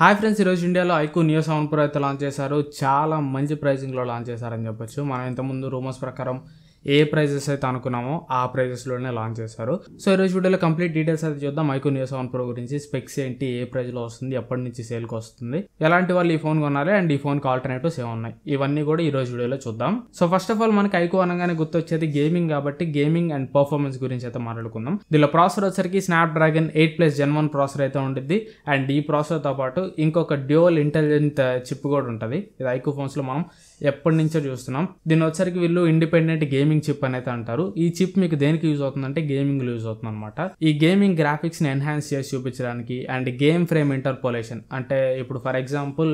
hi friends ఈరోజు ఇండియాలో iQOO Neo seven pro అయితే లాంచ్ చేశారు చాలా మంచి ప్రైజింగ్లో లాంచ్ చేశారని చెప్పొచ్చు మనం ఇంతకుముందు రూమర్స్ ప్రకారం ఏ ప్రైజెస్ అయితే అనుకున్నామో ఆ ప్రైజెస్లోనే లాంచ్ చేశారు సో ఈరోజు వీడియోలో కంప్లీట్ డీటెయిల్స్ అయితే చూద్దాం మైకో న్యూ సెవెన్ ప్రో గురించి స్పెక్స్ ఏంటి ఏ ప్రైజ్లో వస్తుంది ఎప్పటి నుంచి సేల్కి వస్తుంది ఎలాంటి వాళ్ళు ఈ ఫోన్ కొనాలి అండ్ ఈ ఫోన్కి ఆల్టర్నేటివ్స్ ఏమున్నాయి ఇవన్నీ కూడా ఈ రోజు వీడియోలో చూద్దాం సో ఫస్ట్ ఆఫ్ ఆల్ మనకి ఐకో అనగానే గుర్తొచ్చేది గేమింగ్ కాబట్టి గేమింగ్ అండ్ పర్ఫార్మెన్స్ గురించి అయితే మాట్లాడుకుందాం దీనిలో ప్రాసెసర్ వచ్చరికి Snapdragon eight plus Gen one processor అయితే ఉంటుంది అండ్ ఈ ప్రాసెసర్తో పాటు ఇంకొక డ్యూవల్ ఇంటెలిజెంట్ చిప్ కూడా ఉంటుంది ఇది ఐకో ఫోన్స్లో మనం ఎప్పటి నుంచో చూస్తున్నాం దీని వచ్చరికి వీళ్ళు ఇండిపెండెంట్ గేమింగ్ గేమింగ్ చిప్ అనేది అంటారు ఈ చిప్ మీకు దేనికి యూజ్ అవుతుందంటే గేమింగ్ యూజ్ అవుతుంది అనమాట ఈ గేమింగ్ గ్రాఫిక్స్ని ఎన్హాన్స్ చేసి చూపించడానికి అండ్ గేమ్ ఫ్రేమ్ ఇంటర్పోలేషన్ అంటే ఇప్పుడు ఫర్ ఎగ్జాంపుల్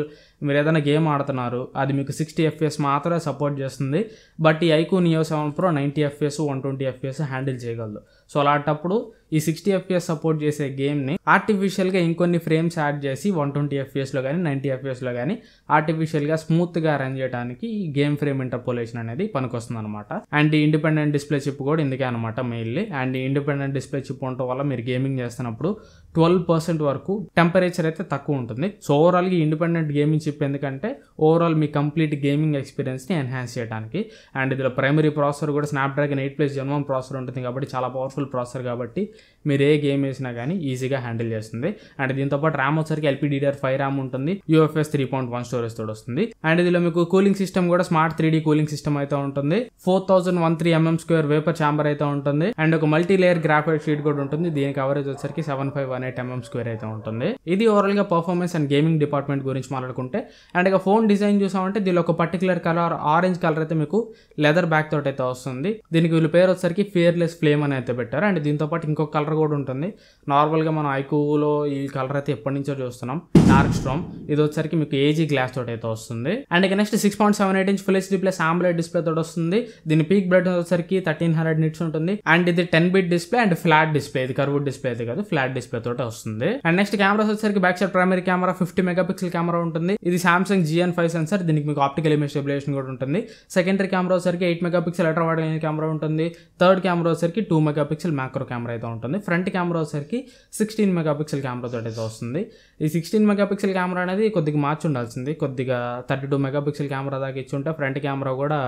మీరు ఏదైనా గేమ్ ఆడుతున్నారు అది మీకు సిక్స్టీ ఎఫ్పిఎస్ మాత్రమే సపోర్ట్ చేస్తుంది బట్ ఈ iQOO Neo seven pro ninety FPS one twenty FS handle చేయగలదు సో అలాంటప్పుడు ఈ సిక్స్టీ ఎఫ్పిఎస్ సపోర్ట్ చేసే గేమ్ని ఆర్టిఫిషియల్గా ఇంకొన్ని ఫ్రేమ్స్ యాడ్ చేసి వన్ ట్వంటీ ఎఫ్పిఎస్లో కానీ నైంటీ ఎఫ్పిఎస్లో కానీ ఆర్టిఫిషియల్గా స్మూత్గా రన్ చేయడానికి ఈ గేమ్ ఫ్రేమ్ ఇంటర్పోలేషన్ అనేది పనికొస్తుంది అనమాట అండ్ ఈ ఇండిపెండెంట్ డిస్ప్లే చిప్ కూడా ఇందుకే అనమాట మెయిన్లీ అండ్ ఈ ఇండిపెండెంట్ డిస్ప్లే చిప్ ఉండటం వల్ల మీరు గేమింగ్ చేస్తున్నప్పుడు ట్వెల్వ్ పర్సెంట్ వరకు టెంపరేచర్ అయితే తక్కువ ఉంటుంది సో ఓవరాల్గా ఇండిపెండెంట్ గేమింగ్ చిప్ ఎందుకంటే ఓవరాల్ మీ కంప్లీట్ గేమింగ్ ఎక్స్పీరియన్స్ని ఎన్హాన్స్ చేయడానికి అండ్ ఇందులో ప్రైమరీ ప్రాసెసర్ కూడా స్నాప్డ్రాగన్ ఎయిట్ ప్లస్ జన్మం ప్రాసెసర్ ఉంటుంది కాబట్టి చాలా పవర్ఫుల్ ప్రాసెసర్ కాబట్టి మీరు ఏ గేమ్ వేసినా కానీ ఈజీగా హ్యాండిల్ చేస్తుంది అండ్ దీంతోపాటు ర్యామ్ వచ్చరికి ఎల్పీడీఆర్ ఫైవ్ ర్యామ్ ఉంటుంది UFS three point one storage తోడు వస్తుంది అండ్ ఇందులో మీకు కూలింగ్ సిస్టమ్ కూడా smart three D cooling system అయితే ఉంటుంది four thousand one three mm square vapour chamber అయితే ఉంటుంది అండ్ ఒక మల్టీ లేయర్ గ్రాఫైట్ షీట్ కూడా ఉంటుంది దీనికి కవరేజ్ వచ్చరికి seven five one eight mm square అయితే ఉంటుంది ఇది గా పర్ఫార్మెన్స్ అండ్ గేమింగ్ డిపార్ట్మెంట్ గురించి మాట్లాడుకుంటే అండ్ ఇక ఫోన్ డిజైన్ చూసామంటే దీనిలో ఒక పర్టికులర్ కలర్ ఆరెంజ్ కలర్ అయితే మీకు లెదర్ బ్యాక్ తోటి అయితే వస్తుంది దీనికి వీళ్ళు పేరు వచ్చేసరికి ఫియర్లెస్ ఫ్లేమ్ అని అయితే పెట్టారు అండ్ దీంతో పాటు ఇంకొక కలర్ కూడా ఉంటుంది నార్మల్ గా మనం ఐకూలో ఈ కలర్ అయితే ఎప్పటి నుంచో చూస్తున్నాం డార్క్ స్ట్రోమ్ ఇది వచ్చేసరికి మీకు ఏజీ గ్లాస్ తోటి అయితే వస్తుంది అండ్ ఇక next six point seven eight inch full HD plus AMOLED display తోటి వస్తుంది దీని పీక్ బ్రైట్ వచ్చేసరికి థర్టీన్ హండ్రెడ్ నిట్స్ ఉంటుంది అండ్ ఇది ten bit display and flat display ఇది కర్వ్ డిస్ప్లే అయితే కాదు ఫ్లాట్ డిస్ప్లే తోటి వస్తుంది అండ్ నెక్స్ట్ కెమెరాస్ వచ్చేసరికి back side primary camera fifty megapixel camera ఉంటుంది ఇది సామ్సంగ్ జిఎన్ ఫైవ్ సెన్సర్ దీనికి మీకు ఆప్టికల్ ఇమేజ్ స్టెబిలేషన్ కూడా ఉంటుంది సెకండరీ కెమెరా వచ్చరికి eight megapixel ultra wide camera ఉంటుంది థర్డ్ కెమెరా వచ్చరికి two megapixel macro camera అయితే ఉంటుంది ఫ్రంట్ కెమెరా వచ్చరికి సిక్స్టీన్ మెగా పిక్సెల్ కెమెరా తోటి అయితే వస్తుంది ఈ సిక్స్టీన్ మెగా పిక్సెల్ కెమెరా అనేది కొద్దిగా మార్చి ఉండాల్సింది కొద్దిగా thirty two megapixel camera దాకా ఇచ్చి ఉంటే ఫ్రంట్ కెమెరా కూడా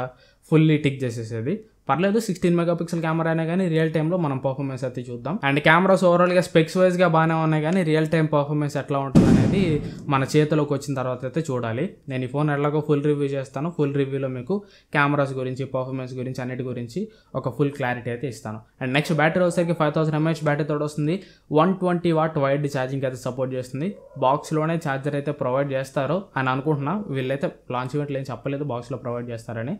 ఫుల్లీ టిక్ చేసేసేది పర్లేదు సిక్స్టీన్ మెగా పిక్సెల్ కెమెరా అయినా కానీ రియల్ టైంలో మనం పర్ఫార్మెన్స్ అయితే చూద్దాం అండ్ కెమెరాస్ ఓవరాల్గా స్పెక్స్ వైజ్గా బాగానే ఉన్నాయి కానీ రియల్ టైం పర్ఫార్మెన్స్ ఎట్లా ఉంటుంది అనేది మన చేతిలోకి వచ్చిన తర్వాత అయితే చూడాలి నేను ఈ ఫోన్ ఎట్లాగో ఫుల్ రివ్యూ చేస్తాను ఫుల్ రివ్యూలో మీకు కెమెరాస్ గురించి పర్ఫార్మెన్స్ గురించి అన్నిటి గురించి ఒక ఫుల్ క్లారిటీ అయితే ఇస్తాను అండ్ నెక్స్ట్ బ్యాటరీ వచ్చేసరికి ఫైవ్ థౌసండ్ ఎంహెచ్ బ్యాటరీ తోడు వస్తుంది one twenty watt wired charging అయితే సపోర్ట్ చేస్తుంది బాక్స్లోనే ఛార్జర్ అయితే ప్రొవైడ్ చేస్తారు అని అనుకుంటున్నా వీళ్ళైతే లాంచ్ ఈవెంట్లు ఏం చెప్పలేదు బాక్స్లో ప్రొవైడ్ చేస్తారని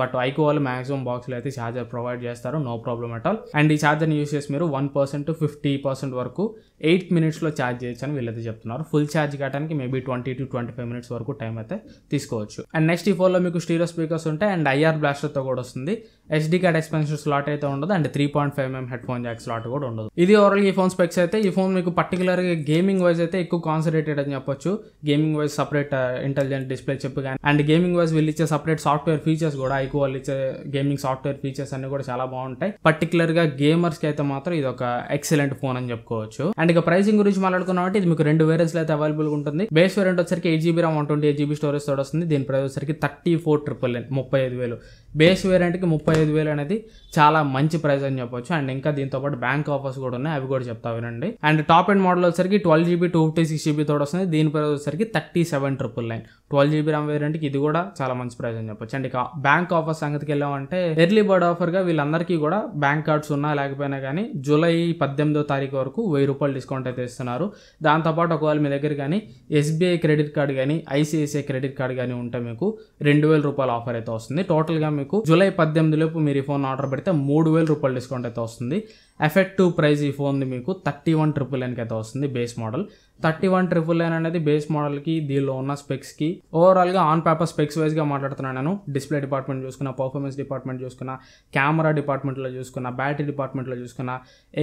బట్ ఐకోవాల్ మాక్సిమం బాక్స్లో అయితే ఛార్జర్ ప్రొవైడ్ చేస్తారు no problem at all and ఈ ఛార్జర్ని యూస్ చేసి మీరు వన్ పర్సెంట్ ఫిఫ్టీ పర్సెంట్ వరకు ఎయిట్ మినిట్స్లో ఛార్జ్ చేయొచ్చు అని వీళ్ళైతే చెప్తున్నారు ఫుల్ ఛార్జ్ కావడానికి maybe twenty to twenty five minutes వరకు టైం అయితే తీసుకోవచ్చు అండ్ నెక్స్ట్ ఈ ఫోన్లో మీకు స్టీరో స్పీకర్స్ ఉంటాయి అండ్ ఐఆర్ బ్లాస్టర్తో కూడా వస్తుంది హెచ్డి కార్డ్ ఎక్స్పెన్షన్ స్లాట్ అయితే ఉండదు and three point five mm headphone jack slot కూడా ఉండదు ఇది ఓవరాల్ ఈ ఫోన్ స్పెక్స్ అయితే ఈ ఫోన్ మీకు పర్టికులర్గా గేమింగ్ వైజ్ అయితే ఎక్కువ కాన్సన్ట్రేటెడ్ అని చెప్పొచ్చు gaming wise separate intelligent display చెప్పు కానీ అండ్ గేమింగ్ వైజ్ వీళ్ళు ఇచ్చే సపరేట్ సాఫ్ట్వేర్ ఫీచర్స్ కూడా ఎక్కువ వాళ్ళు ఇచ్చే గేమింగ్ సాఫ్ట్వేర్ ఫీచర్స్ అన్ని కూడా చాలా బాగుంటాయి పర్టికులర్గా గేమర్స్కి అయితే మాత్రం ఇది ఒక ఎక్సలెంట్ ఫోన్ అని చెప్పుకోవచ్చు అండ్ ఇక ప్రైసింగ్ గురించి మాట్లాడుకున్నామంటే ఇది మీకు రెండు వేరియన్స్ అయితే అవైలబుల్గా ఉంటుంది బేస్ వేరియంట్ వచ్చరికి eight GB RAM one twenty eight GB storage తోడు వస్తుంది దీని ప్రైస్ వచ్చరికి థర్టీ ఫోర్ ట్రిపుల్ ఎన్ ముప్పై ఐదు వేలు బేస్ వేరియంట్కి ముప్పై ముప్పై ఐదు వేలు అనేది చాలా మంచి ప్రైస్ అని చెప్పొచ్చు అండ్ ఇంకా దీంతో పాటు బ్యాంక్ ఆఫర్స్ కూడా ఉన్నాయి అవి కూడా చెప్తా వినండి అండ్ టాప్ అండ్ మోడల్ వచ్చేసరికి twelve GB two fifty six GB తోటి వస్తుంది దీని ప్రైస్ వచ్చేసరికి thirty seven triple nine twelve GB RAM వేరియంట్కి ఇది కూడా చాలా మంచి ప్రైస్ అని చెప్పొచ్చు అండ్ ఇక బ్యాంక్ ఆఫర్ సంగతికి వెళ్ళామంటే ఎర్లీ బర్డ్ ఆఫర్గా వీళ్ళందరికీ కూడా బ్యాంక్ కార్డ్స్ ఉన్నా లేకపోయినా కానీ జూలై పద్దెనిమిదో తారీఖు వరకు వెయ్యి రూపాయలు డిస్కౌంట్ అయితే ఇస్తున్నారు దాంతోపాటు ఒకవేళ మీ దగ్గర కానీ ఎస్బీఐ క్రెడిట్ కార్డ్ కానీ ఐసిఐసిఐ క్రెడిట్ కార్డ్ కానీ ఉంటే మీకు రెండు వేల రూపాయల ఆఫర్ అయితే వస్తుంది టోటల్గా మీకు జూలై పద్దెనిమిది లోపు మీరు ఈ ఫోన్ ఆర్డర్ పెడితే మూడు వేల రూపాయలు డిస్కౌంట్ అయితే వస్తుంది ఎఫెక్ట్ టూ ప్రైస్ ఈ ఫోన్ది మీకు థర్టీ వన్ ట్రిపుల్ ఎన్కి అయితే వస్తుంది base model thirty one triple N అనేది బేస్ మోడల్కి దీనిలో ఉన్న స్పెక్స్కి ఓవరాల్గా ఆన్ పేపర్ స్పెక్స్ వైజ్గా మాట్లాడుతున్నాను నేను డిస్ప్లే డిపార్ట్మెంట్ చూసుకున్న పర్ఫార్మెన్స్ డిపార్ట్మెంట్ చూసుకున్న కెమెరా డిపార్ట్మెంట్లో చూసుకున్న బ్యాటరీ డిపార్ట్మెంట్లో చూసుకున్న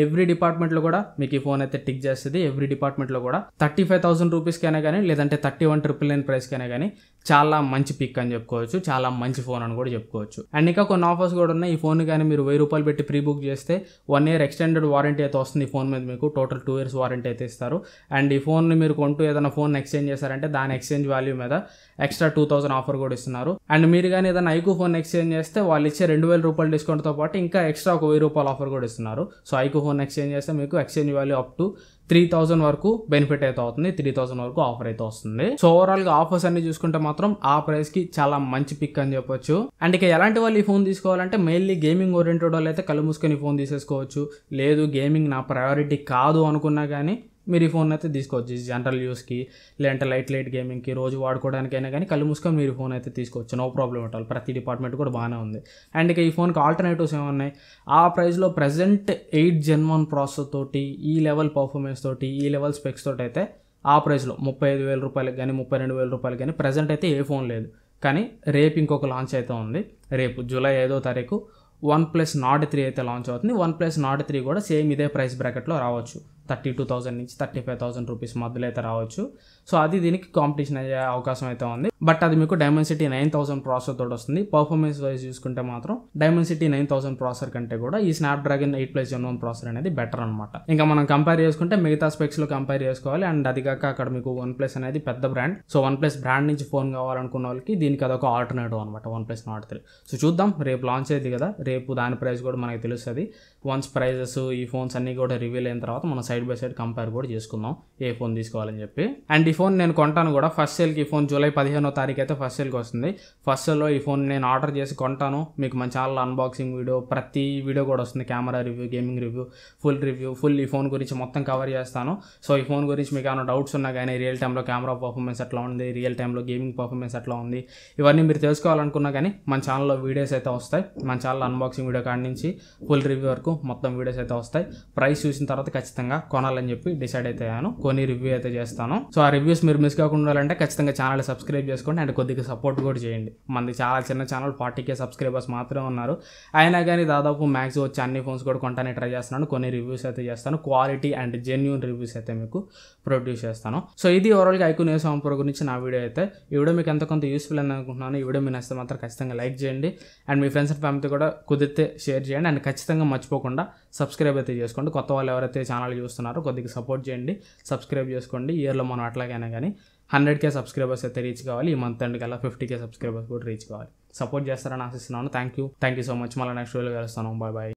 ఎవ్రీ డిపార్ట్మెంట్లో కూడా మీకు ఈ ఫోన్ అయితే టిక్ చేస్తుంది ఎవ్రీ డిపార్ట్మెంట్లో కూడా థర్టీ ఫైవ్ థౌసండ్ రూపీస్కైనా కానీ లేదంటే థర్టీ వన్ ట్రిపుల్ ఎన్ ప్రైస్కైనా కానీ చాలా మంచి పిక్ అని చెప్పుకోవచ్చు చాలా మంచి ఫోన్ అని కూడా చెప్పుకోవచ్చు అండ్ ఇంకా కొన్ని ఆఫర్స్ కూడా ఉన్నాయి ఈ ఫోన్ కానీ మీరు వెయ్యి రూపాయలు పెట్టి ప్రీ బుక్ చేస్తే వన్ ఇయర్ ఎక్స్టెండెడ్ వారంటీ అయితే వస్తుంది ఈ ఫోన్ మీద మీకు టోటల్ టూ ఇయర్స్ వారంటీ అయితే ఇస్తారు అండ్ ఈ ఫోన్ని మీరు కొంటూ ఏదైనా ఫోన్ ఎక్స్చేంజ్ చేశారంటే దాని ఎక్స్చేంజ్ వాల్యూ మీద ఎక్స్ట్రా టూ థౌసండ్ ఆఫర్ కూడా ఇస్తున్నారు అండ్ మీరు కానీ ఏదైనా ఐకూ ఫోన్ ఎక్స్చేంజ్ చేస్తే వాళ్ళు ఇచ్చే రెండు వేల రూపాయల డిస్కౌంట్తో పాటు ఇంకా ఎక్స్ట్రా ఒక వెయ్యి రూపాయల ఆఫర్ కూడా ఇస్తున్నారు సో ఐకూ ఫోన్ ఎక్స్చేంజ్ చేస్తే మీకు exchange value up to three thousand వరకు బెనిఫిట్ అయితే అవుతుంది త్రీ థౌసండ్ వరకు ఆఫర్ అయితే వస్తుంది సో ఓవరాల్ గా ఆఫర్స్ అన్ని చూసుకుంటే మాత్రం ఆ ప్రైస్ కి చాలా మంచి పిక్ అని చెప్పొచ్చు అండ్ ఇక ఎలాంటి వాళ్ళు ఈ ఫోన్ తీసుకోవాలంటే మెయిన్లీ గేమింగ్ ఓరియంటెడ్ వాళ్ళు అయితే కళ్ళు మూసుకొని ఫోన్ తీసేసుకోవచ్చు లేదు గేమింగ్ నా ప్రయారిటీ కాదు అనుకున్నా కానీ మీరు ఈ ఫోన్ అయితే తీసుకోవచ్చు జనరల్ యూస్కి లేదంటే లైట్ లైట్ గేమింగ్కి రోజు వాడుకోవడానికైనా కానీ కళ్ళు మూసుకొని మీరు ఫోన్ అయితే తీసుకోవచ్చు నో ప్రాబ్లం అట్ ప్రతి డిపార్ట్మెంట్ కూడా బాగానే ఉంది అండ్ ఇక ఈ ఫోన్కి ఆల్టర్నేటివ్స్ ఏమున్నాయి ఆ ప్రైస్లో present eight Gen one process తోటి ఈ లెవెల్ పర్ఫార్మెన్స్ తోటి ఈ లెవెల్ స్పెక్స్ తోటి అయితే ఆ ప్రైస్లో ముప్పై ఐదు వేల రూపాయలకి కానీ ముప్పై రెండు వేల రూపాయలు కానీ ప్రజెంట్ అయితే ఏ ఫోన్ లేదు కానీ రేపు ఇంకొక లాంచ్ అయితే ఉంది రేపు జూలై ఐదో తారీఖు వన్ ప్లస్ నాట్ త్రీ అయితే లాంచ్ అవుతుంది వన్ ప్లస్ నాట్ త్రీ కూడా సేమ్ ఇదే ప్రైస్ బ్రాకెట్లో రావచ్చు థర్టీ టూ థౌసండ్ నుంచి థర్టీ ఫైవ్ థౌసండ్ రూపీస్ మధ్యలో అయితే రావచ్చు సో అది దీనికి కాంపిటీషన్ అయ్యే అవకాశం అయితే ఉంది బట్ అది మీకు డైమెన్సిటీ నైన్ థౌసండ్ ప్రాసెసర్ తోటి వస్తుంది పర్ఫార్మెన్స్ వైజ్ చూసుకుంటే మాత్రం డైమెన్సిటీ నైన్ థౌసండ్ ప్రాసెసర్ కంటే కూడా ఈ Snapdragon eight plus Gen one processor అనేది బెటర్ అనమాట ఇంకా మనం కంపేర్ చేసుకుంటే మిగతా లో కంపేర్ చేసుకోవాలి అండ్ అది కాక అక్కడ మీకు వన్ ప్లస్ అనేది పెద్ద brand so OnePlus brand నుంచి ఫోన్ కావాలనుకున్న వాళ్ళకి దీనికి అదొక ఆల్టర్నేటివ్ అనమాట OnePlus Nord three so చూద్దాం రేపు లాంచ్ అయ్యేది కదా రేపు దాని ప్రైస్ కూడా మనకి తెలుస్తుంది వన్స్ ప్రైజెస్ ఈ ఫోన్స్ అన్ని కూడా రివీల్ అయిన తర్వాత మనం సైడ్ బై సైడ్ కంపేర్ కూడా చేసుకుందాం ఏ ఫోన్ తీసుకోవాలని చెప్పి అండ్ ఈ ఫోన్ నేను కొంటాను కూడా ఫస్ట్ సేల్కి ఈ ఫోన్ జూలై పదిహేను తారీఖు అయితే ఫస్ట్ సెల్కి వస్తుంది ఫస్ట్ సెల్లో ఈ ఫోన్ నేను ఆర్డర్ చేసి కొంటాను మీకు మంచి ఛానల్ అన్బాక్సింగ్ వీడియో ప్రతి వీడియో కూడా వస్తుంది camera review gaming review full review full ఈ ఫోన్ గురించి మొత్తం కవర్ చేస్తాను సో ఈ ఫోన్ గురించి మీకు ఏమైనా డౌట్స్ ఉన్నా కానీ రియల్ టైంలో కెమెరా పర్ఫార్మెన్స్ ఎట్లా ఉంది రియల్ టైంలో గేమింగ్ పర్ఫార్మెన్స్ ఎట్లా ఉంది ఇవన్నీ మీరు తెలుసుకోవాలనుకున్నా కానీ మన ఛానల్లో వీడియోస్ అయితే వస్తాయి మన ఛానల్ అన్బాక్సింగ్ వీడియో కాడి నుంచి ఫుల్ రివ్యూ వరకు మొత్తం వీడియోస్ అయితే వస్తాయి ప్రైస్ చూసిన తర్వాత ఖచ్చితంగా కొనాలని చెప్పి డిసైడ్ అయితే అయ్యాను కొన్ని రివ్యూ అయితే చేస్తాను సో ఆ రివ్యూస్ మీరు మిస్ కాకుండా ఉండాలంటే ఖచ్చితంగా ఛానల్ సబ్స్క్రైబ్ చేసుకోండి చేసుకోండి అండ్ కొద్దిగా సపోర్ట్ కూడా చేయండి మనది చాలా చిన్న ఛానల్ ఫార్టీ కే సబ్స్క్రైబర్స్ మాత్రమే ఉన్నారు అయినా కానీ దాదాపు మ్యాక్స్ వచ్చి అన్ని ఫోన్స్ కూడా కొంటానే ట్రై చేస్తున్నాను కొన్ని రివ్యూస్ అయితే చేస్తాను క్వాలిటీ అండ్ జెన్యున్ రివ్యూస్ అయితే మీకు ప్రొడ్యూస్ చేస్తాను సో ఇది ఓవరాల్గా ఐకు సాంగ్ సంపర్ గురించి నా వీడియో అయితే ఈ వీడియో మీకు ఎంత కొంత యూస్ఫుల్ అని అనుకుంటున్నాను ఈ వీడియో మీ నచ్చితే మాత్రం ఖచ్చితంగా లైక్ చేయండి అండ్ మీ ఫ్రెండ్స్ అండ్ ఫ్యామిలీతో కూడా కుదిరితే షేర్ చేయండి అండ్ ఖచ్చితంగా మర్చిపోకుండా సబ్స్క్రైబ్ అయితే చేసుకోండి కొత్త వాళ్ళు ఎవరైతే ఛానల్ చూస్తున్నారో కొద్దిగా సపోర్ట్ చేయండి సబ్స్క్రైబ్ చేసుకోండి ఇయర్లో మనం అట్లాగైనా కానీ హండ్రెడ్ కే సబ్స్క్రైబర్స్ అయితే రీచ్ కావాలి ఈ మంత్ ఎండ్ కల్లా ఫిఫ్టీ కే సబ్స్క్రైబర్స్ కూడా రీచ్ కావాలి సపోర్ట్ చేస్తారని ఆశిస్తున్నాను thank you thank you so much మళ్ళీ నెక్స్ట్ వీడియోలో కలుస్తాను బాయ్ బాయ్